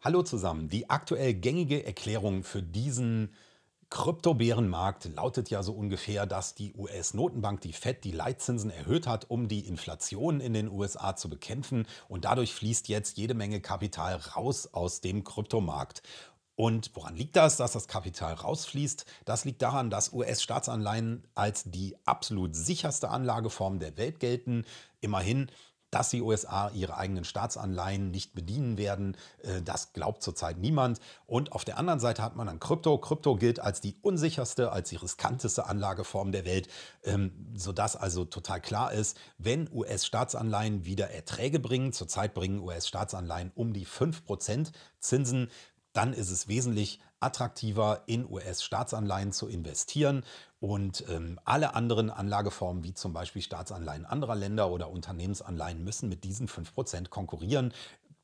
Hallo zusammen. Die aktuell gängige Erklärung für diesen Kryptobärenmarkt lautet ja so ungefähr, dass die US-Notenbank, die Fed, die Leitzinsen erhöht hat, um die Inflation in den USA zu bekämpfen. Und dadurch fließt jetzt jede Menge Kapital raus aus dem Kryptomarkt. Und woran liegt das, dass das Kapital rausfließt? Das liegt daran, dass US-Staatsanleihen als die absolut sicherste Anlageform der Welt gelten. Immerhin dass die USA ihre eigenen Staatsanleihen nicht bedienen werden, äh, das glaubt zurzeit niemand. Und auf der anderen Seite hat man dann Krypto. Krypto gilt als die unsicherste, als die riskanteste Anlageform der Welt, ähm, sodass also total klar ist, wenn US-Staatsanleihen wieder Erträge bringen, zurzeit bringen US-Staatsanleihen um die 5% Zinsen, dann ist es wesentlich attraktiver, in US-Staatsanleihen zu investieren. Und ähm, alle anderen Anlageformen, wie zum Beispiel Staatsanleihen anderer Länder oder Unternehmensanleihen, müssen mit diesen 5% konkurrieren.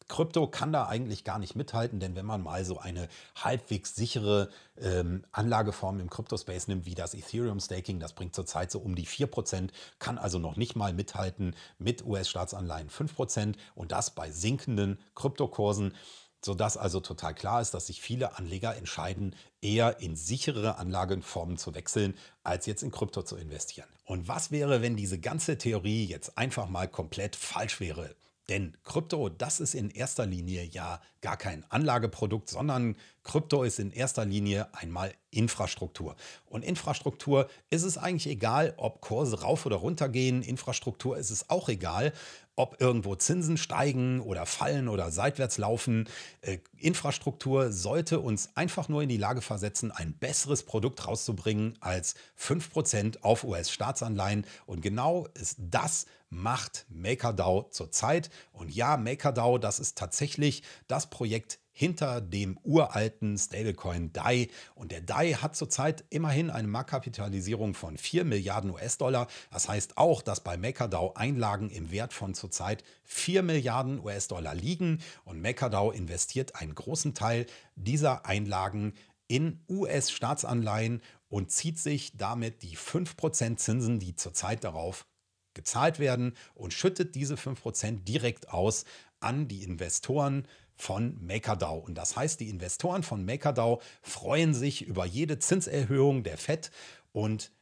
Krypto kann da eigentlich gar nicht mithalten, denn wenn man mal so eine halbwegs sichere ähm, Anlageform im Kryptospace nimmt, wie das Ethereum-Staking, das bringt zurzeit so um die 4%, kann also noch nicht mal mithalten mit US-Staatsanleihen 5% und das bei sinkenden Kryptokursen sodass also total klar ist, dass sich viele Anleger entscheiden, eher in sichere Anlagenformen zu wechseln, als jetzt in Krypto zu investieren. Und was wäre, wenn diese ganze Theorie jetzt einfach mal komplett falsch wäre? Denn Krypto, das ist in erster Linie ja gar kein Anlageprodukt, sondern Krypto ist in erster Linie einmal Infrastruktur. Und Infrastruktur ist es eigentlich egal, ob Kurse rauf oder runter gehen. Infrastruktur ist es auch egal, ob irgendwo Zinsen steigen oder fallen oder seitwärts laufen. Äh, Infrastruktur sollte uns einfach nur in die Lage versetzen, ein besseres Produkt rauszubringen als 5% auf US-Staatsanleihen. Und genau ist das, macht MakerDAO zurzeit. Und ja, MakerDAO, das ist tatsächlich das Projekt hinter dem uralten Stablecoin DAI. Und der DAI hat zurzeit immerhin eine Marktkapitalisierung von 4 Milliarden US-Dollar. Das heißt auch, dass bei MakerDAO Einlagen im Wert von zurzeit 4 Milliarden US-Dollar liegen. Und MakerDAO investiert einen großen Teil dieser Einlagen in US-Staatsanleihen und zieht sich damit die 5% Zinsen, die zurzeit darauf gezahlt werden, und schüttet diese 5% direkt aus an die Investoren, von MakerDAO. Und das heißt, die Investoren von MakerDAO freuen sich über jede Zinserhöhung der FED und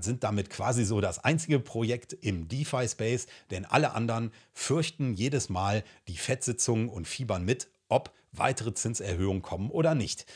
sind damit quasi so das einzige Projekt im DeFi-Space, denn alle anderen fürchten jedes Mal die FED-Sitzungen und fiebern mit, ob weitere Zinserhöhungen kommen oder nicht.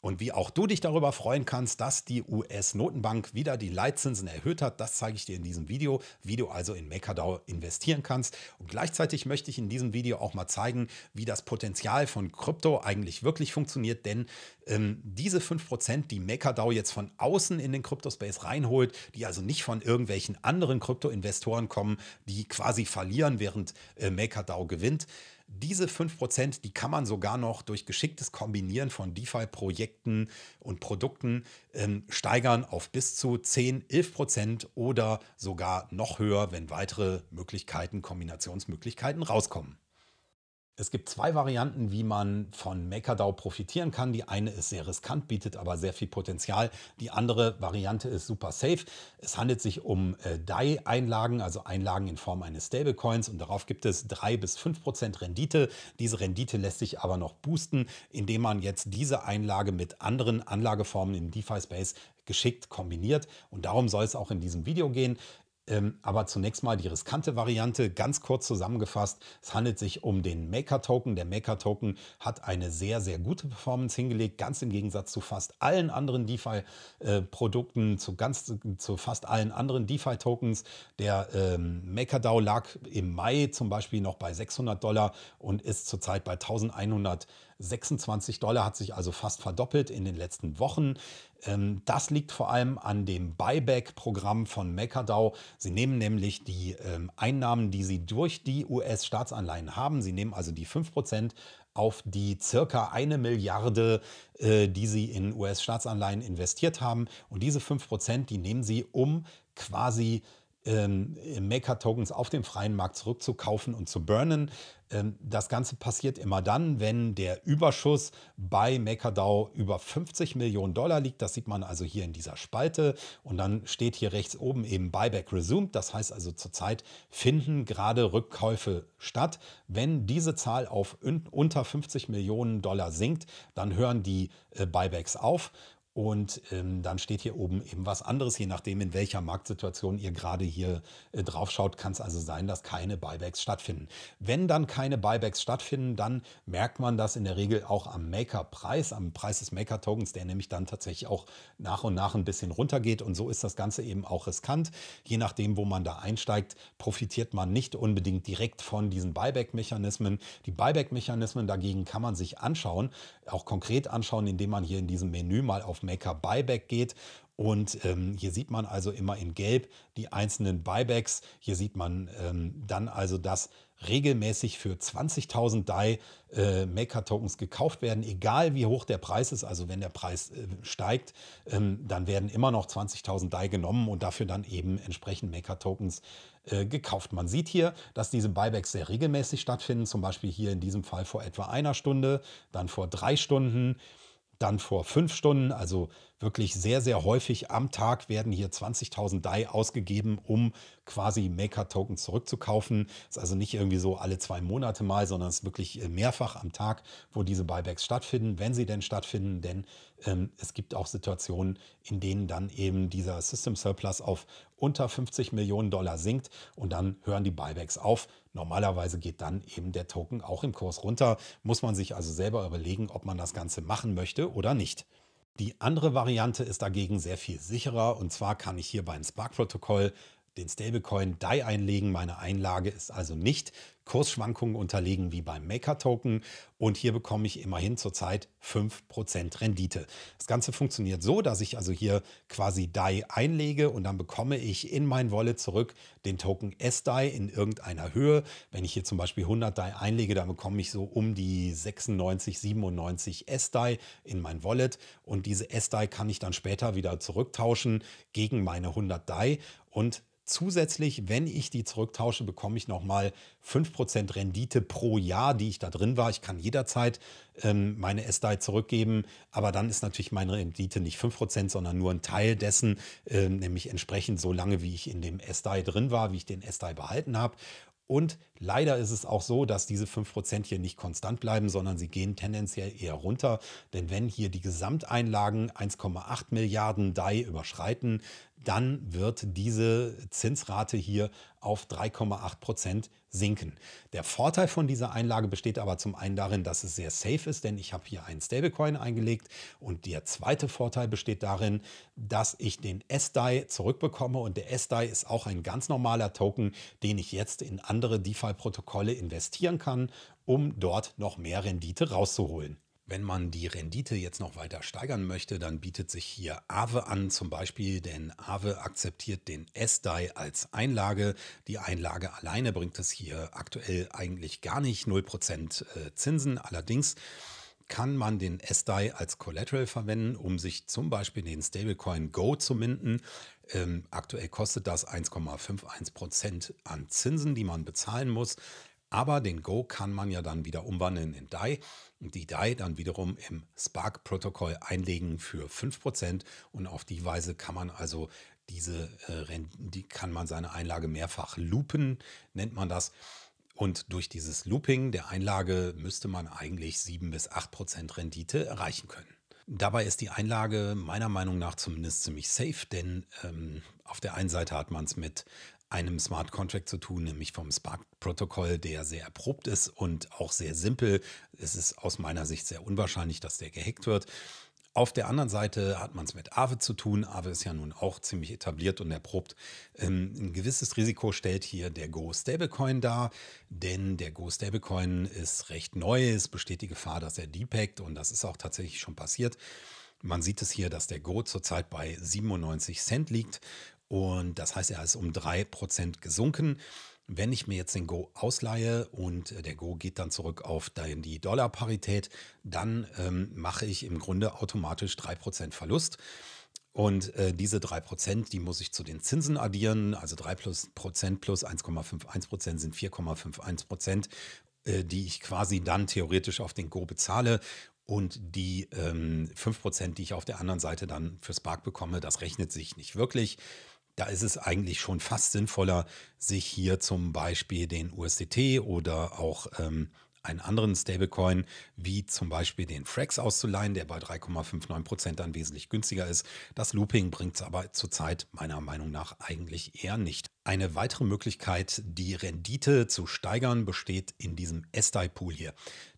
Und wie auch du dich darüber freuen kannst, dass die US-Notenbank wieder die Leitzinsen erhöht hat, das zeige ich dir in diesem Video, wie du also in MakerDAO investieren kannst. Und gleichzeitig möchte ich in diesem Video auch mal zeigen, wie das Potenzial von Krypto eigentlich wirklich funktioniert, denn ähm, diese 5%, die MakerDAO jetzt von außen in den Kryptospace reinholt, die also nicht von irgendwelchen anderen Krypto-Investoren kommen, die quasi verlieren, während äh, MakerDAO gewinnt, diese 5%, die kann man sogar noch durch geschicktes Kombinieren von DeFi-Projekten und Produkten ähm, steigern auf bis zu 10, 11% oder sogar noch höher, wenn weitere Möglichkeiten, Kombinationsmöglichkeiten rauskommen. Es gibt zwei Varianten, wie man von MakerDAO profitieren kann. Die eine ist sehr riskant, bietet aber sehr viel Potenzial. Die andere Variante ist super safe. Es handelt sich um äh, DAI-Einlagen, also Einlagen in Form eines Stablecoins und darauf gibt es drei bis fünf Prozent Rendite. Diese Rendite lässt sich aber noch boosten, indem man jetzt diese Einlage mit anderen Anlageformen im DeFi-Space geschickt kombiniert. Und darum soll es auch in diesem Video gehen. Ähm, aber zunächst mal die riskante Variante. Ganz kurz zusammengefasst, es handelt sich um den Maker-Token. Der Maker-Token hat eine sehr, sehr gute Performance hingelegt, ganz im Gegensatz zu fast allen anderen DeFi-Produkten, zu, zu fast allen anderen DeFi-Tokens. Der ähm, MakerDAO lag im Mai zum Beispiel noch bei 600 Dollar und ist zurzeit bei 1100 Dollar. 26 Dollar hat sich also fast verdoppelt in den letzten Wochen. Ähm, das liegt vor allem an dem Buyback-Programm von MakerDAO. Sie nehmen nämlich die ähm, Einnahmen, die sie durch die US-Staatsanleihen haben. Sie nehmen also die 5% auf die circa eine Milliarde, äh, die sie in US-Staatsanleihen investiert haben. Und diese 5%, die nehmen sie, um quasi ähm, Maker-Tokens auf dem freien Markt zurückzukaufen und zu burnen. Ähm, das Ganze passiert immer dann, wenn der Überschuss bei MakerDAO über 50 Millionen Dollar liegt. Das sieht man also hier in dieser Spalte. Und dann steht hier rechts oben eben Buyback Resumed. Das heißt also zurzeit finden gerade Rückkäufe statt. Wenn diese Zahl auf unter 50 Millionen Dollar sinkt, dann hören die äh, Buybacks auf. Und ähm, dann steht hier oben eben was anderes, je nachdem, in welcher Marktsituation ihr gerade hier äh, schaut, kann es also sein, dass keine Buybacks stattfinden. Wenn dann keine Buybacks stattfinden, dann merkt man das in der Regel auch am Maker-Preis, am Preis des Maker-Tokens, der nämlich dann tatsächlich auch nach und nach ein bisschen runtergeht. Und so ist das Ganze eben auch riskant. Je nachdem, wo man da einsteigt, profitiert man nicht unbedingt direkt von diesen Buyback-Mechanismen. Die Buyback-Mechanismen dagegen kann man sich anschauen, auch konkret anschauen, indem man hier in diesem Menü mal auf maker Buyback geht. Und ähm, hier sieht man also immer in Gelb die einzelnen Buybacks. Hier sieht man ähm, dann also, dass regelmäßig für 20.000 DAI äh, Maker-Tokens gekauft werden, egal wie hoch der Preis ist. Also wenn der Preis äh, steigt, ähm, dann werden immer noch 20.000 DAI genommen und dafür dann eben entsprechend Maker-Tokens äh, gekauft. Man sieht hier, dass diese Buybacks sehr regelmäßig stattfinden, zum Beispiel hier in diesem Fall vor etwa einer Stunde, dann vor drei Stunden dann vor fünf Stunden, also wirklich sehr, sehr häufig am Tag werden hier 20.000 DAI ausgegeben, um quasi Maker-Token zurückzukaufen. Das Ist also nicht irgendwie so alle zwei Monate mal, sondern es ist wirklich äh, mehrfach am Tag, wo diese Buybacks stattfinden, wenn sie denn stattfinden. Denn ähm, es gibt auch Situationen, in denen dann eben dieser System Surplus auf unter 50 Millionen Dollar sinkt und dann hören die Buybacks auf. Normalerweise geht dann eben der Token auch im Kurs runter. Muss man sich also selber überlegen, ob man das Ganze machen möchte oder nicht. Die andere Variante ist dagegen sehr viel sicherer und zwar kann ich hier beim Spark-Protokoll den Stablecoin DAI einlegen. Meine Einlage ist also nicht Kursschwankungen unterlegen wie beim Maker-Token und hier bekomme ich immerhin zurzeit 5% Rendite. Das Ganze funktioniert so, dass ich also hier quasi DAI einlege und dann bekomme ich in mein Wallet zurück den Token SDAI in irgendeiner Höhe. Wenn ich hier zum Beispiel 100 DAI einlege, dann bekomme ich so um die 96, 97 SDAI in mein Wallet und diese SDAI kann ich dann später wieder zurücktauschen gegen meine 100 DAI und Zusätzlich, wenn ich die zurücktausche, bekomme ich nochmal 5% Prozent Rendite pro Jahr, die ich da drin war. Ich kann jederzeit ähm, meine SDAI zurückgeben, aber dann ist natürlich meine Rendite nicht 5%, sondern nur ein Teil dessen, ähm, nämlich entsprechend so lange, wie ich in dem SDAI drin war, wie ich den SDAI behalten habe. Und leider ist es auch so, dass diese 5% hier nicht konstant bleiben, sondern sie gehen tendenziell eher runter. Denn wenn hier die Gesamteinlagen 1,8 Milliarden DAI überschreiten, dann wird diese Zinsrate hier auf 3,8 Prozent sinken. Der Vorteil von dieser Einlage besteht aber zum einen darin, dass es sehr safe ist, denn ich habe hier einen Stablecoin eingelegt. Und der zweite Vorteil besteht darin, dass ich den SDAI zurückbekomme. Und der SDAI ist auch ein ganz normaler Token, den ich jetzt in andere DeFi-Protokolle investieren kann, um dort noch mehr Rendite rauszuholen. Wenn man die Rendite jetzt noch weiter steigern möchte, dann bietet sich hier Aave an zum Beispiel, denn Aave akzeptiert den SDAI als Einlage. Die Einlage alleine bringt es hier aktuell eigentlich gar nicht 0% äh, Zinsen. Allerdings kann man den SDAI als Collateral verwenden, um sich zum Beispiel den Stablecoin Go zu minden. Ähm, aktuell kostet das 1,51% an Zinsen, die man bezahlen muss. Aber den Go kann man ja dann wieder umwandeln in DAI und die DAI dann wiederum im Spark-Protokoll einlegen für 5% und auf die Weise kann man also diese äh, die kann man seine Einlage mehrfach loopen, nennt man das. Und durch dieses Looping der Einlage müsste man eigentlich 7 bis 8% Rendite erreichen können. Dabei ist die Einlage meiner Meinung nach zumindest ziemlich safe, denn ähm, auf der einen Seite hat man es mit einem Smart Contract zu tun, nämlich vom Spark-Protokoll, der sehr erprobt ist und auch sehr simpel. Es ist aus meiner Sicht sehr unwahrscheinlich, dass der gehackt wird. Auf der anderen Seite hat man es mit Aave zu tun. Aave ist ja nun auch ziemlich etabliert und erprobt. Ähm, ein gewisses Risiko stellt hier der Go Stablecoin dar, denn der Go Stablecoin ist recht neu. Es besteht die Gefahr, dass er depackt und das ist auch tatsächlich schon passiert. Man sieht es hier, dass der Go zurzeit bei 97 Cent liegt und das heißt, er ist um 3% gesunken. Wenn ich mir jetzt den Go ausleihe und äh, der Go geht dann zurück auf die Dollarparität, dann ähm, mache ich im Grunde automatisch 3% Verlust. Und äh, diese 3%, die muss ich zu den Zinsen addieren. Also 3% plus, plus 1,51% sind 4,51%, äh, die ich quasi dann theoretisch auf den Go bezahle. Und die ähm, 5%, die ich auf der anderen Seite dann für Spark bekomme, das rechnet sich nicht wirklich da ist es eigentlich schon fast sinnvoller, sich hier zum Beispiel den USDT oder auch ähm, einen anderen Stablecoin wie zum Beispiel den Frax auszuleihen, der bei 3,59 Prozent dann wesentlich günstiger ist. Das Looping bringt es aber zurzeit meiner Meinung nach eigentlich eher nicht. Eine weitere Möglichkeit, die Rendite zu steigern, besteht in diesem SDI-Pool hier.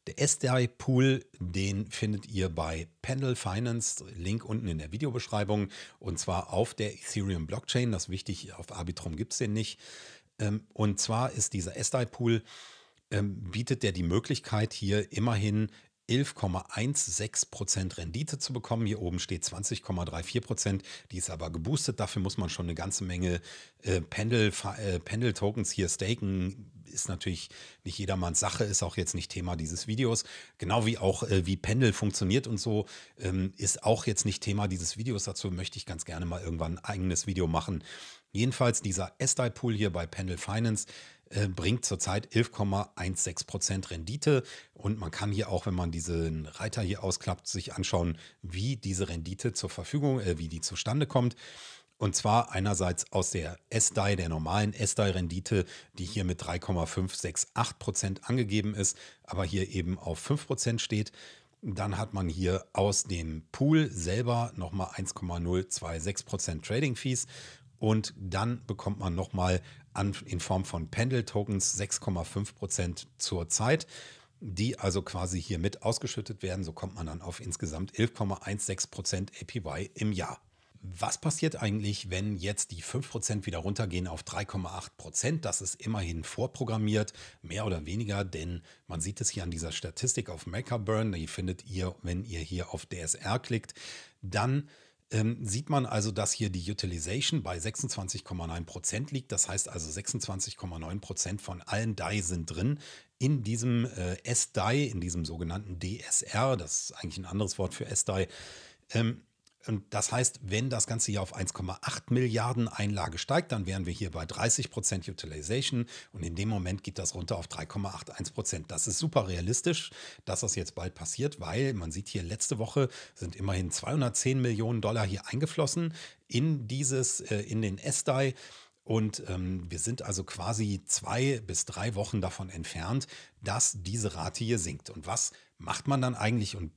Der SDI-Pool, den findet ihr bei Pendle Finance, Link unten in der Videobeschreibung, und zwar auf der Ethereum-Blockchain. Das ist wichtig, auf Arbitrum gibt es den nicht. Ähm, und zwar ist dieser SDI-Pool ähm, bietet der die Möglichkeit, hier immerhin 11,16 Rendite zu bekommen. Hier oben steht 20,34 Die ist aber geboostet. Dafür muss man schon eine ganze Menge äh, äh Pendel-Tokens äh, hier staken. Ist natürlich nicht jedermanns Sache, ist auch jetzt nicht Thema dieses Videos. Genau wie auch, äh, wie Pendel funktioniert und so, ähm, ist auch jetzt nicht Thema dieses Videos. Dazu möchte ich ganz gerne mal irgendwann ein eigenes Video machen. Jedenfalls dieser SDI-Pool hier bei Pendel Finance äh, bringt zurzeit 11,16 Rendite. Und man kann hier auch, wenn man diesen Reiter hier ausklappt, sich anschauen, wie diese Rendite zur Verfügung, äh, wie die zustande kommt. Und zwar einerseits aus der SDAI, der normalen sdai rendite die hier mit 3,568 angegeben ist, aber hier eben auf 5 steht. Dann hat man hier aus dem Pool selber nochmal 1,026% Trading Fees und dann bekommt man nochmal an, in Form von Pendel-Tokens 6,5 Prozent zur Zeit, die also quasi hier mit ausgeschüttet werden. So kommt man dann auf insgesamt 11,16 Prozent APY im Jahr. Was passiert eigentlich, wenn jetzt die 5% wieder runtergehen auf 3,8%? Das ist immerhin vorprogrammiert, mehr oder weniger, denn man sieht es hier an dieser Statistik auf Makerburn, die findet ihr, wenn ihr hier auf DSR klickt, dann ähm, sieht man also, dass hier die Utilization bei 26,9 Prozent liegt. Das heißt also 26,9 Prozent von allen DAI sind drin in diesem äh, s in diesem sogenannten DSR. Das ist eigentlich ein anderes Wort für SDAI, Ähm, das heißt, wenn das Ganze hier auf 1,8 Milliarden Einlage steigt, dann wären wir hier bei 30 Utilization und in dem Moment geht das runter auf 3,81 Das ist super realistisch, dass das jetzt bald passiert, weil man sieht hier, letzte Woche sind immerhin 210 Millionen Dollar hier eingeflossen in dieses, äh, in den SDI. Und ähm, wir sind also quasi zwei bis drei Wochen davon entfernt, dass diese Rate hier sinkt. Und was macht man dann eigentlich? Und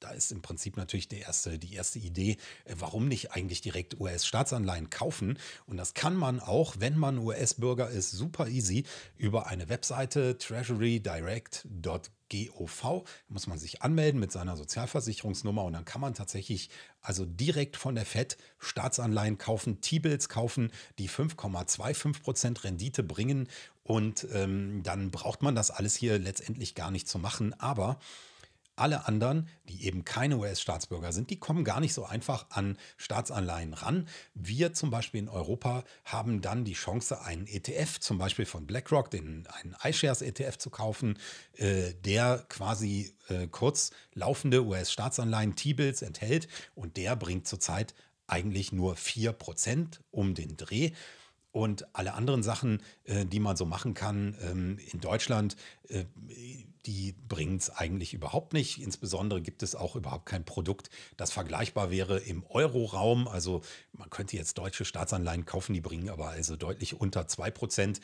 da ist im Prinzip natürlich die erste, die erste Idee, äh, warum nicht eigentlich direkt US-Staatsanleihen kaufen. Und das kann man auch, wenn man US-Bürger ist, super easy über eine Webseite treasurydirect.gov GOV, muss man sich anmelden mit seiner Sozialversicherungsnummer und dann kann man tatsächlich also direkt von der FED Staatsanleihen kaufen, T-Bills kaufen, die 5,25% Rendite bringen und ähm, dann braucht man das alles hier letztendlich gar nicht zu machen. Aber alle anderen, die eben keine US-Staatsbürger sind, die kommen gar nicht so einfach an Staatsanleihen ran. Wir zum Beispiel in Europa haben dann die Chance, einen ETF zum Beispiel von BlackRock, den, einen iShares-ETF zu kaufen, äh, der quasi äh, kurz laufende US-Staatsanleihen, T-Bills enthält und der bringt zurzeit eigentlich nur 4% um den Dreh. Und alle anderen Sachen, äh, die man so machen kann ähm, in Deutschland, äh, die bringen es eigentlich überhaupt nicht. Insbesondere gibt es auch überhaupt kein Produkt, das vergleichbar wäre im Euroraum. Also man könnte jetzt deutsche Staatsanleihen kaufen, die bringen aber also deutlich unter 2%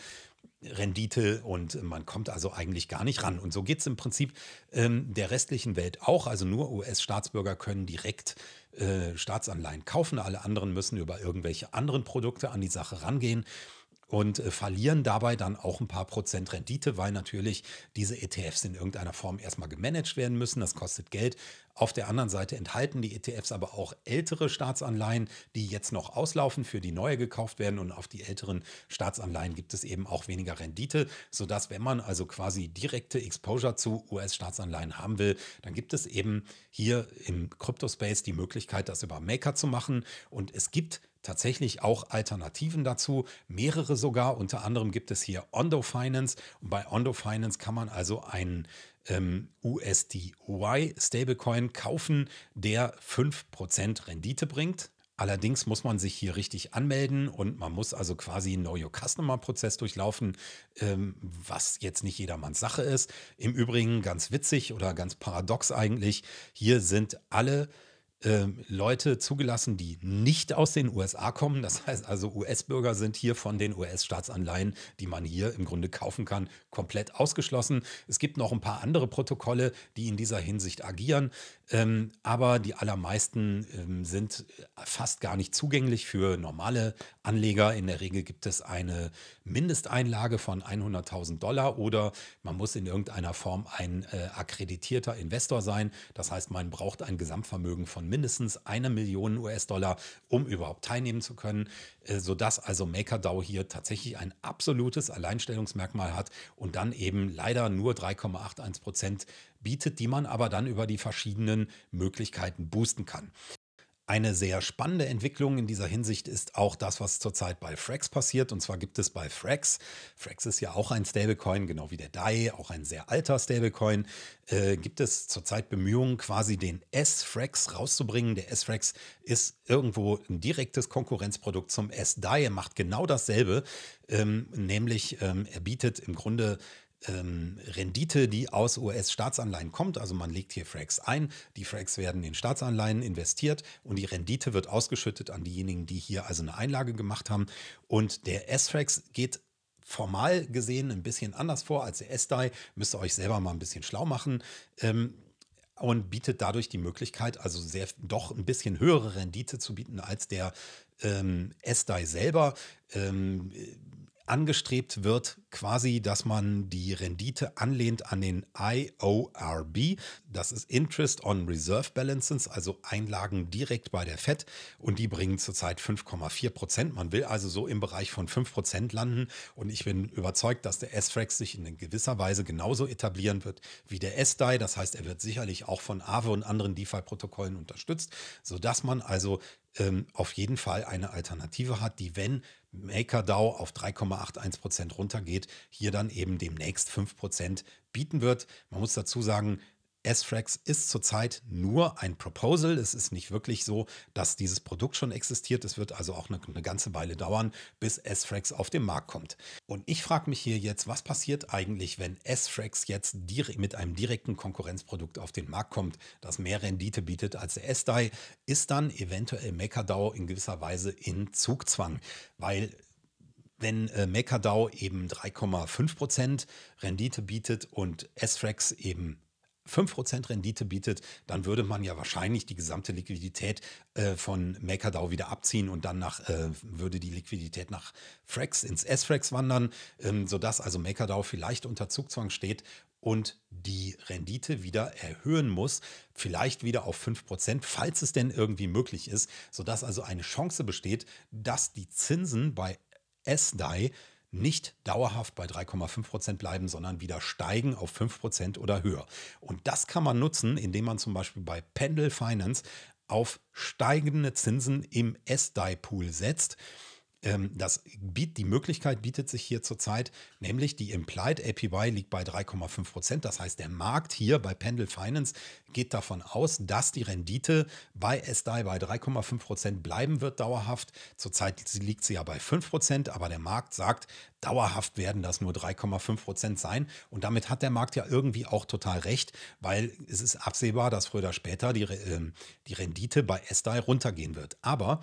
Rendite und man kommt also eigentlich gar nicht ran. Und so geht es im Prinzip ähm, der restlichen Welt auch. Also nur US-Staatsbürger können direkt äh, Staatsanleihen kaufen, alle anderen müssen über irgendwelche anderen Produkte an die Sache rangehen und äh, verlieren dabei dann auch ein paar Prozent Rendite, weil natürlich diese ETFs in irgendeiner Form erstmal gemanagt werden müssen. Das kostet Geld. Auf der anderen Seite enthalten die ETFs aber auch ältere Staatsanleihen, die jetzt noch auslaufen, für die neue gekauft werden. Und auf die älteren Staatsanleihen gibt es eben auch weniger Rendite, sodass, wenn man also quasi direkte Exposure zu US-Staatsanleihen haben will, dann gibt es eben hier im Crypto-Space die Möglichkeit, das über Maker zu machen. Und es gibt tatsächlich auch Alternativen dazu, mehrere sogar. Unter anderem gibt es hier Ondo Finance und bei Ondo Finance kann man also einen ähm, USDY Stablecoin kaufen, der 5% Rendite bringt. Allerdings muss man sich hier richtig anmelden und man muss also quasi einen Know Your Customer Prozess durchlaufen, ähm, was jetzt nicht jedermanns Sache ist. Im Übrigen ganz witzig oder ganz paradox eigentlich, hier sind alle ähm, Leute zugelassen, die nicht aus den USA kommen. Das heißt also, US-Bürger sind hier von den US-Staatsanleihen, die man hier im Grunde kaufen kann, komplett ausgeschlossen. Es gibt noch ein paar andere Protokolle, die in dieser Hinsicht agieren, ähm, aber die allermeisten ähm, sind fast gar nicht zugänglich für normale Anleger. In der Regel gibt es eine Mindesteinlage von 100.000 Dollar oder man muss in irgendeiner Form ein äh, akkreditierter Investor sein. Das heißt, man braucht ein Gesamtvermögen von mindestens eine Million US-Dollar, um überhaupt teilnehmen zu können, äh, sodass also MakerDAO hier tatsächlich ein absolutes Alleinstellungsmerkmal hat und dann eben leider nur 3,81 Prozent bietet, die man aber dann über die verschiedenen Möglichkeiten boosten kann. Eine sehr spannende Entwicklung in dieser Hinsicht ist auch das, was zurzeit bei Frax passiert. Und zwar gibt es bei Frax, Frax ist ja auch ein Stablecoin, genau wie der DAI, auch ein sehr alter Stablecoin, äh, gibt es zurzeit Bemühungen, quasi den S-Frax rauszubringen. Der S-Frax ist irgendwo ein direktes Konkurrenzprodukt zum S-DAI. Er macht genau dasselbe, ähm, nämlich ähm, er bietet im Grunde ähm, Rendite, die aus US-Staatsanleihen kommt. Also man legt hier Frags ein, die Frags werden in Staatsanleihen investiert und die Rendite wird ausgeschüttet an diejenigen, die hier also eine Einlage gemacht haben. Und der S-Frags geht formal gesehen ein bisschen anders vor als der S-DAI. Müsst ihr euch selber mal ein bisschen schlau machen. Ähm, und bietet dadurch die Möglichkeit, also sehr, doch ein bisschen höhere Rendite zu bieten als der ähm, S-DAI selber. Ähm, angestrebt wird, quasi, dass man die Rendite anlehnt an den IORB. Das ist Interest on Reserve Balances, also Einlagen direkt bei der FED. Und die bringen zurzeit 5,4 Prozent. Man will also so im Bereich von 5 Prozent landen. Und ich bin überzeugt, dass der S-Frax sich in gewisser Weise genauso etablieren wird wie der S-DAI. Das heißt, er wird sicherlich auch von Aave und anderen DeFi-Protokollen unterstützt, sodass man also ähm, auf jeden Fall eine Alternative hat, die, wenn MakerDAO auf 3,81 runtergeht, hier dann eben demnächst 5 bieten wird. Man muss dazu sagen, S-Frax ist zurzeit nur ein Proposal. Es ist nicht wirklich so, dass dieses Produkt schon existiert. Es wird also auch eine, eine ganze Weile dauern, bis S-Frax auf den Markt kommt. Und ich frage mich hier jetzt, was passiert eigentlich, wenn S-Frax jetzt mit einem direkten Konkurrenzprodukt auf den Markt kommt, das mehr Rendite bietet als der S-DAI? Ist dann eventuell MakerDAO in gewisser Weise in Zugzwang? Weil wenn äh, MakerDAO eben 3,5% Rendite bietet und SFREX eben 5% Rendite bietet, dann würde man ja wahrscheinlich die gesamte Liquidität äh, von MakerDAO wieder abziehen und dann nach, äh, würde die Liquidität nach Frax ins S-Frax wandern, ähm, sodass also MakerDAO vielleicht unter Zugzwang steht und die Rendite wieder erhöhen muss, vielleicht wieder auf 5%, falls es denn irgendwie möglich ist, sodass also eine Chance besteht, dass die Zinsen bei SDAI nicht dauerhaft bei 3,5 bleiben, sondern wieder steigen auf 5 oder höher. Und das kann man nutzen, indem man zum Beispiel bei Pendel Finance auf steigende Zinsen im s dai pool setzt. Ähm, das biet, die Möglichkeit bietet sich hier zurzeit, nämlich die Implied APY liegt bei 3,5 Prozent. Das heißt, der Markt hier bei Pendel Finance geht davon aus, dass die Rendite bei SDI bei 3,5 Prozent bleiben wird dauerhaft. Zurzeit liegt sie ja bei 5 Prozent, aber der Markt sagt, dauerhaft werden das nur 3,5 Prozent sein. Und damit hat der Markt ja irgendwie auch total recht, weil es ist absehbar, dass früher oder später die, äh, die Rendite bei SDI runtergehen wird. Aber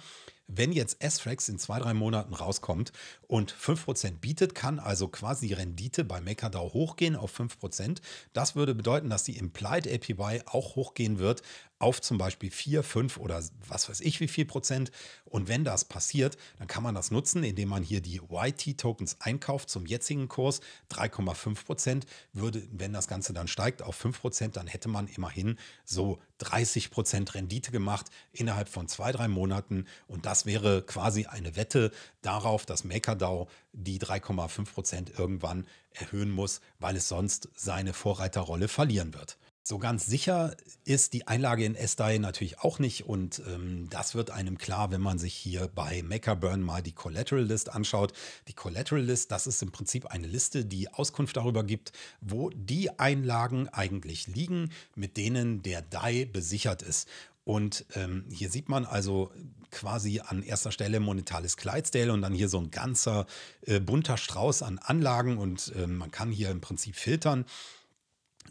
wenn jetzt S-Frax in zwei, drei Monaten rauskommt und 5% bietet, kann also quasi die Rendite bei MakerDAO hochgehen auf 5%. Das würde bedeuten, dass die Implied APY auch hochgehen wird auf zum Beispiel 4, 5 oder was weiß ich wie viel Prozent. Und wenn das passiert, dann kann man das nutzen, indem man hier die YT-Tokens einkauft zum jetzigen Kurs. 3,5 Prozent würde, wenn das Ganze dann steigt auf 5 Prozent, dann hätte man immerhin so 30 Prozent Rendite gemacht innerhalb von zwei, drei Monaten. Und das wäre quasi eine Wette darauf, dass Maker Dow die 3,5 Prozent irgendwann erhöhen muss, weil es sonst seine Vorreiterrolle verlieren wird. So ganz sicher ist die Einlage in SDAI natürlich auch nicht und ähm, das wird einem klar, wenn man sich hier bei Makerburn mal die Collateral List anschaut. Die Collateral List, das ist im Prinzip eine Liste, die Auskunft darüber gibt, wo die Einlagen eigentlich liegen, mit denen der DAI besichert ist. Und ähm, hier sieht man also quasi an erster Stelle Monetales Clydesdale und dann hier so ein ganzer äh, bunter Strauß an Anlagen und äh, man kann hier im Prinzip filtern.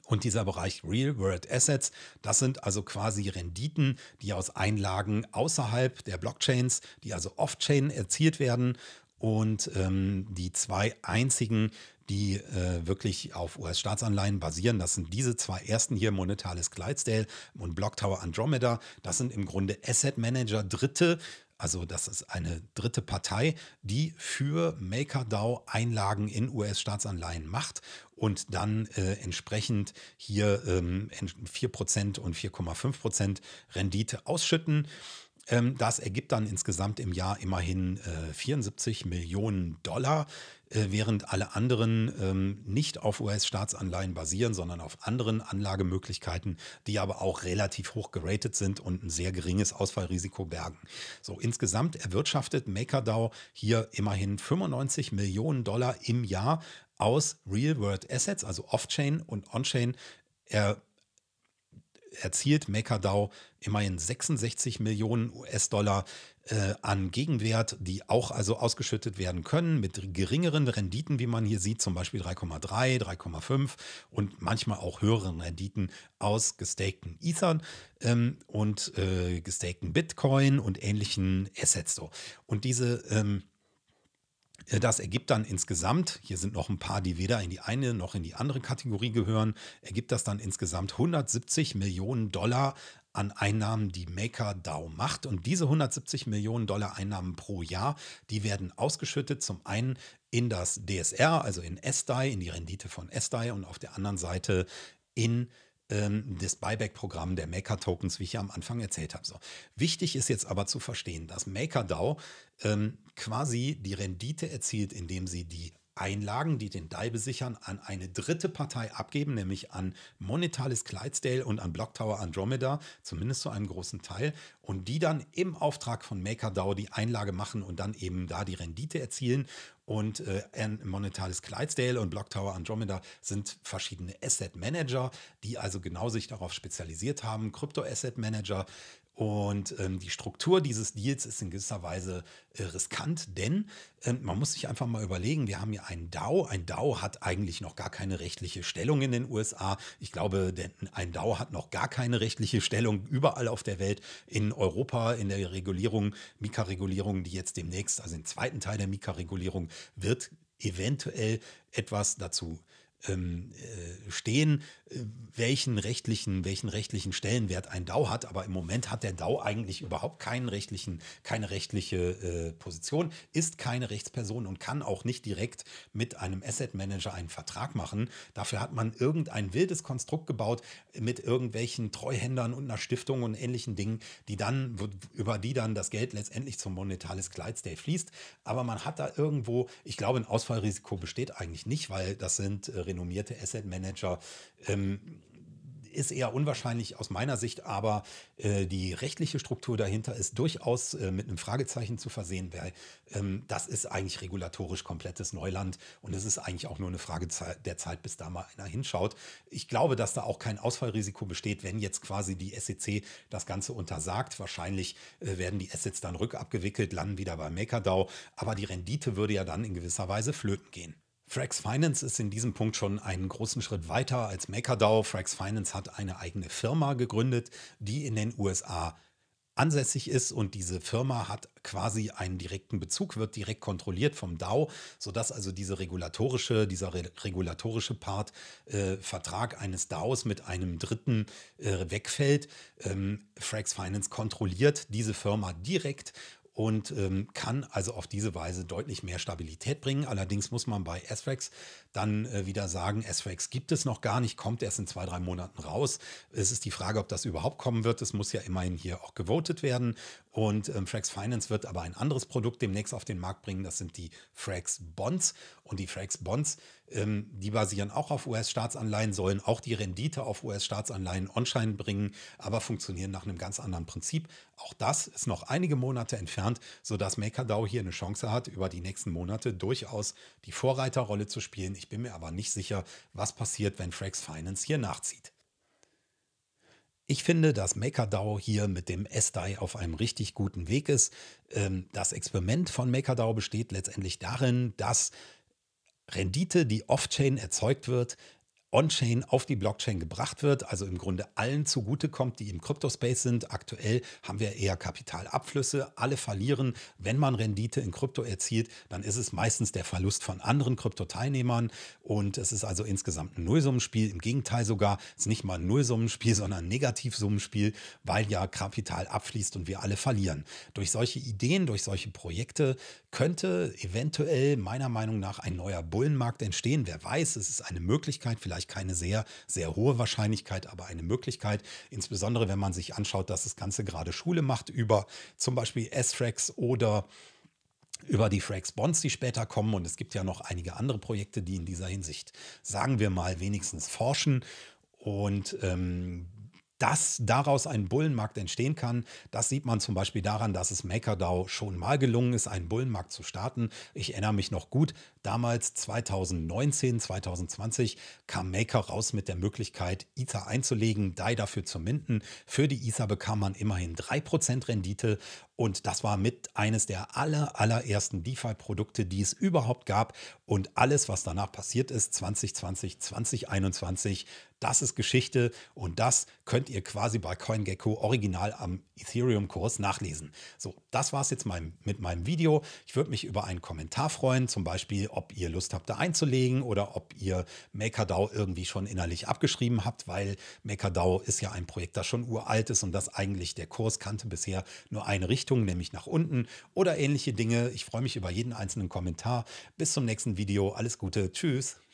Und dieser Bereich Real World Assets, das sind also quasi Renditen, die aus Einlagen außerhalb der Blockchains, die also off-chain erzielt werden. Und ähm, die zwei einzigen die äh, wirklich auf US-Staatsanleihen basieren. Das sind diese zwei ersten hier, Monetales Clydesdale und Block Tower Andromeda. Das sind im Grunde Asset Manager Dritte, also das ist eine dritte Partei, die für MakerDAO Einlagen in US-Staatsanleihen macht und dann äh, entsprechend hier ähm, 4% und 4,5% Rendite ausschütten. Ähm, das ergibt dann insgesamt im Jahr immerhin 74 äh, Millionen Dollar, äh, während alle anderen ähm, nicht auf US-Staatsanleihen basieren, sondern auf anderen Anlagemöglichkeiten, die aber auch relativ hoch geratet sind und ein sehr geringes Ausfallrisiko bergen. So insgesamt erwirtschaftet MakerDAO hier immerhin 95 Millionen Dollar im Jahr aus Real-World-Assets, also Off-Chain und On-Chain. Er äh, erzielt MakerDAO immerhin 66 Millionen US-Dollar äh, an Gegenwert, die auch also ausgeschüttet werden können mit geringeren Renditen, wie man hier sieht, zum Beispiel 3,3, 3,5 und manchmal auch höheren Renditen aus gestakten Ethern ähm, und äh, gestakten Bitcoin und ähnlichen Assets so. Und diese ähm, äh, das ergibt dann insgesamt, hier sind noch ein paar, die weder in die eine noch in die andere Kategorie gehören, ergibt das dann insgesamt 170 Millionen Dollar an Einnahmen, die MakerDAO macht. Und diese 170 Millionen Dollar Einnahmen pro Jahr, die werden ausgeschüttet zum einen in das DSR, also in SDAI, in die Rendite von SDAI und auf der anderen Seite in die ähm, das Buyback-Programm der Maker-Tokens, wie ich ja am Anfang erzählt habe. So. Wichtig ist jetzt aber zu verstehen, dass MakerDAO ähm, quasi die Rendite erzielt, indem sie die Einlagen, die den DAI besichern, an eine dritte Partei abgeben, nämlich an Monetalis Clydesdale und an Block Tower Andromeda, zumindest zu einem großen Teil, und die dann im Auftrag von MakerDAO die Einlage machen und dann eben da die Rendite erzielen. Und äh, Monetalis Clydesdale und Block Tower Andromeda sind verschiedene Asset Manager, die also genau sich darauf spezialisiert haben, Krypto-Asset Manager und ähm, die Struktur dieses Deals ist in gewisser Weise äh, riskant, denn ähm, man muss sich einfach mal überlegen, wir haben hier einen DAO. Ein DAO hat eigentlich noch gar keine rechtliche Stellung in den USA. Ich glaube, denn ein DAO hat noch gar keine rechtliche Stellung überall auf der Welt. In Europa, in der Regulierung, Mika-Regulierung, die jetzt demnächst, also im zweiten Teil der Mika-Regulierung, wird eventuell etwas dazu äh, ähm, äh, stehen, äh, welchen rechtlichen, welchen rechtlichen Stellenwert ein DAO hat. Aber im Moment hat der DAO eigentlich überhaupt keinen rechtlichen, keine rechtliche äh, Position, ist keine Rechtsperson und kann auch nicht direkt mit einem Asset Manager einen Vertrag machen. Dafür hat man irgendein wildes Konstrukt gebaut mit irgendwelchen Treuhändern und einer Stiftung und ähnlichen Dingen, die dann, über die dann das Geld letztendlich zum Monetales Clydesdale fließt. Aber man hat da irgendwo, ich glaube, ein Ausfallrisiko besteht eigentlich nicht, weil das sind äh, renommierte Asset Manager. Ähm, ist eher unwahrscheinlich aus meiner Sicht, aber äh, die rechtliche Struktur dahinter ist durchaus äh, mit einem Fragezeichen zu versehen, weil ähm, das ist eigentlich regulatorisch komplettes Neuland und es ist eigentlich auch nur eine Frage der Zeit, bis da mal einer hinschaut. Ich glaube, dass da auch kein Ausfallrisiko besteht, wenn jetzt quasi die SEC das Ganze untersagt. Wahrscheinlich äh, werden die Assets dann rückabgewickelt, landen wieder bei MakerDAO, aber die Rendite würde ja dann in gewisser Weise flöten gehen. Frax Finance ist in diesem Punkt schon einen großen Schritt weiter als MakerDAO. Frax Finance hat eine eigene Firma gegründet, die in den USA ansässig ist und diese Firma hat quasi einen direkten Bezug, wird direkt kontrolliert vom DAO, sodass also diese regulatorische, dieser re regulatorische Part äh, Vertrag eines DAOs mit einem Dritten äh, wegfällt. Ähm, Frax Finance kontrolliert diese Firma direkt und ähm, kann also auf diese Weise deutlich mehr Stabilität bringen. Allerdings muss man bei SFAX dann äh, wieder sagen, SFAX gibt es noch gar nicht, kommt erst in zwei, drei Monaten raus. Es ist die Frage, ob das überhaupt kommen wird. Es muss ja immerhin hier auch gewotet werden. Und ähm, Frax Finance wird aber ein anderes Produkt demnächst auf den Markt bringen. Das sind die Frax Bonds. Und die Frax Bonds ähm, die basieren auch auf US-Staatsanleihen, sollen auch die Rendite auf US-Staatsanleihen onshine bringen, aber funktionieren nach einem ganz anderen Prinzip. Auch das ist noch einige Monate entfernt, sodass MakerDAO hier eine Chance hat, über die nächsten Monate durchaus die Vorreiterrolle zu spielen. Ich bin mir aber nicht sicher, was passiert, wenn Frax Finance hier nachzieht. Ich finde, dass MakerDAO hier mit dem SDAI auf einem richtig guten Weg ist. Ähm, das Experiment von MakerDAO besteht letztendlich darin, dass Rendite, die off-chain erzeugt wird, on-chain auf die Blockchain gebracht wird, also im Grunde allen zugutekommt, die im Crypto-Space sind. Aktuell haben wir eher Kapitalabflüsse, alle verlieren. Wenn man Rendite in Krypto erzielt, dann ist es meistens der Verlust von anderen Krypto-Teilnehmern. und es ist also insgesamt ein Nullsummenspiel. Im Gegenteil sogar, es ist nicht mal ein Nullsummenspiel, sondern ein Negativsummenspiel, weil ja Kapital abfließt und wir alle verlieren. Durch solche Ideen, durch solche Projekte könnte eventuell meiner Meinung nach ein neuer Bullenmarkt entstehen. Wer weiß, es ist eine Möglichkeit, vielleicht vielleicht keine sehr, sehr hohe Wahrscheinlichkeit, aber eine Möglichkeit. Insbesondere, wenn man sich anschaut, dass das Ganze gerade Schule macht über zum Beispiel s frax oder über die Frax Bonds, die später kommen. Und es gibt ja noch einige andere Projekte, die in dieser Hinsicht, sagen wir mal, wenigstens forschen. Und ähm, dass daraus ein Bullenmarkt entstehen kann, das sieht man zum Beispiel daran, dass es MakerDAO schon mal gelungen ist, einen Bullenmarkt zu starten. Ich erinnere mich noch gut, damals 2019, 2020 kam Maker raus mit der Möglichkeit, Ether einzulegen, DAI dafür zu minden. Für die Ether bekam man immerhin 3% Rendite und das war mit eines der aller, allerersten DeFi-Produkte, die es überhaupt gab. Und alles, was danach passiert ist, 2020, 2021, das ist Geschichte und das könnt ihr quasi bei CoinGecko original am Ethereum-Kurs nachlesen. So, das war es jetzt mein, mit meinem Video. Ich würde mich über einen Kommentar freuen, zum Beispiel, ob ihr Lust habt, da einzulegen oder ob ihr MakerDAO irgendwie schon innerlich abgeschrieben habt, weil MakerDAO ist ja ein Projekt, das schon uralt ist und das eigentlich der Kurs kannte bisher nur eine Richtung. Richtung, nämlich nach unten oder ähnliche Dinge. Ich freue mich über jeden einzelnen Kommentar. Bis zum nächsten Video. Alles Gute. Tschüss.